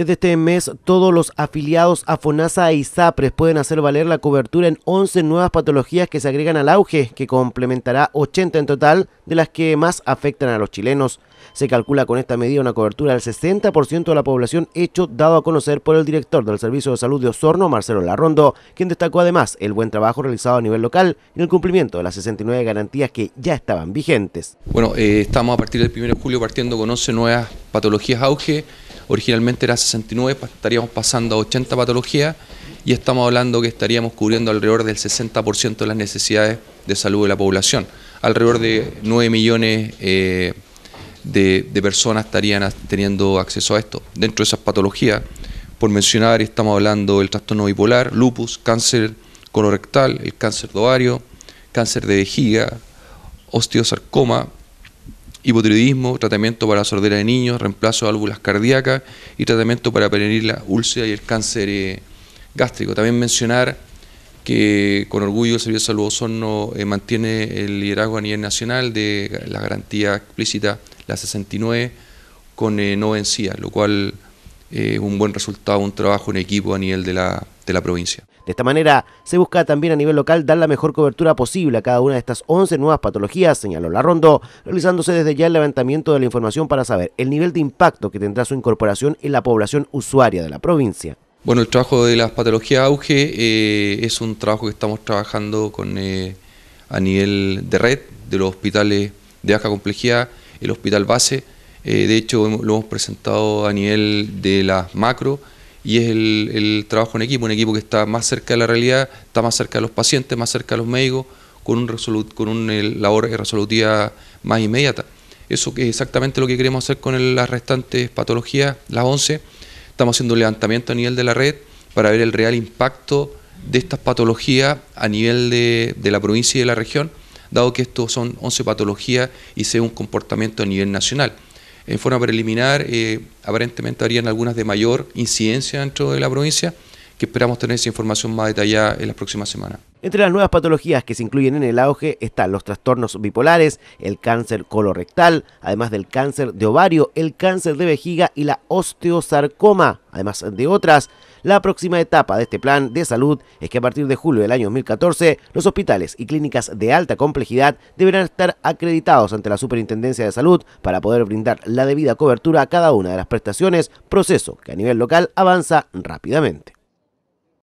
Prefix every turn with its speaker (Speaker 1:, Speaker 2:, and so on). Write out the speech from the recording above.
Speaker 1: Desde este mes, todos los afiliados a FONASA y ISAPRES pueden hacer valer la cobertura en 11 nuevas patologías que se agregan al auge, que complementará 80 en total de las que más afectan a los chilenos. Se calcula con esta medida una cobertura del 60% de la población, hecho dado a conocer por el director del Servicio de Salud de Osorno, Marcelo Larrondo, quien destacó además el buen trabajo realizado a nivel local en el cumplimiento de las 69 garantías que ya estaban vigentes.
Speaker 2: Bueno, eh, estamos a partir del 1 de julio partiendo con 11 nuevas patologías auge originalmente era 69, estaríamos pasando a 80 patologías y estamos hablando que estaríamos cubriendo alrededor del 60% de las necesidades de salud de la población. Alrededor de 9 millones eh, de, de, personas estarían teniendo acceso a esto. Dentro de esas patologías, por mencionar, estamos hablando del trastorno bipolar, lupus, cáncer colorectal, el cáncer de ovario, cáncer de vejiga, osteosarcoma, hipotiroidismo, tratamiento para la sordera de niños, reemplazo de válvulas cardíacas y tratamiento para prevenir la úlcera y el cáncer eh, gástrico. También mencionar que con orgullo el Servicio de Salud Osorno eh, mantiene el liderazgo a nivel nacional de la garantía explícita, la 69, con eh, no vencida, lo cual
Speaker 1: eh, un buen resultado, un trabajo en equipo a nivel de la, de la provincia. De esta manera, se busca también a nivel local dar la mejor cobertura posible a cada una de estas 11 nuevas patologías, señaló la Rondo, realizándose desde ya el levantamiento de la información para saber el nivel de impacto que tendrá su incorporación en la población usuaria de la provincia.
Speaker 2: Bueno, el trabajo de las patologías auge eh, es un trabajo que estamos trabajando con, eh, a nivel de red de los hospitales de baja complejidad, el hospital base, eh, de hecho, lo hemos presentado a nivel de las macro y es el, trabajo en equipo, un equipo que está más cerca de la realidad, está más cerca de los pacientes, más cerca de los médicos, con, un con una eh, labor resolutiva más inmediata. Eso es exactamente lo que queremos hacer con las restantes patologías, las 11. Estamos haciendo un levantamiento a nivel de la red para ver el real impacto de estas patologías a nivel de, la provincia y de la región, dado que estos son 11 patologías y sea un comportamiento a nivel nacional. En forma preliminar, eh, aparentemente habrían algunas
Speaker 1: de mayor incidencia dentro de la provincia que esperamos tener esa información más detallada en la próxima semana. Entre las nuevas patologías que se incluyen en el auge están los trastornos bipolares, el cáncer colorectal, además del cáncer de ovario, el cáncer de vejiga y la osteosarcoma, además de otras. La próxima etapa de este plan de salud es que a partir de julio del año 2014, los hospitales y clínicas de alta complejidad deberán estar acreditados ante la Superintendencia de Salud para poder brindar la debida cobertura a cada una de las prestaciones, proceso que a nivel local avanza rápidamente.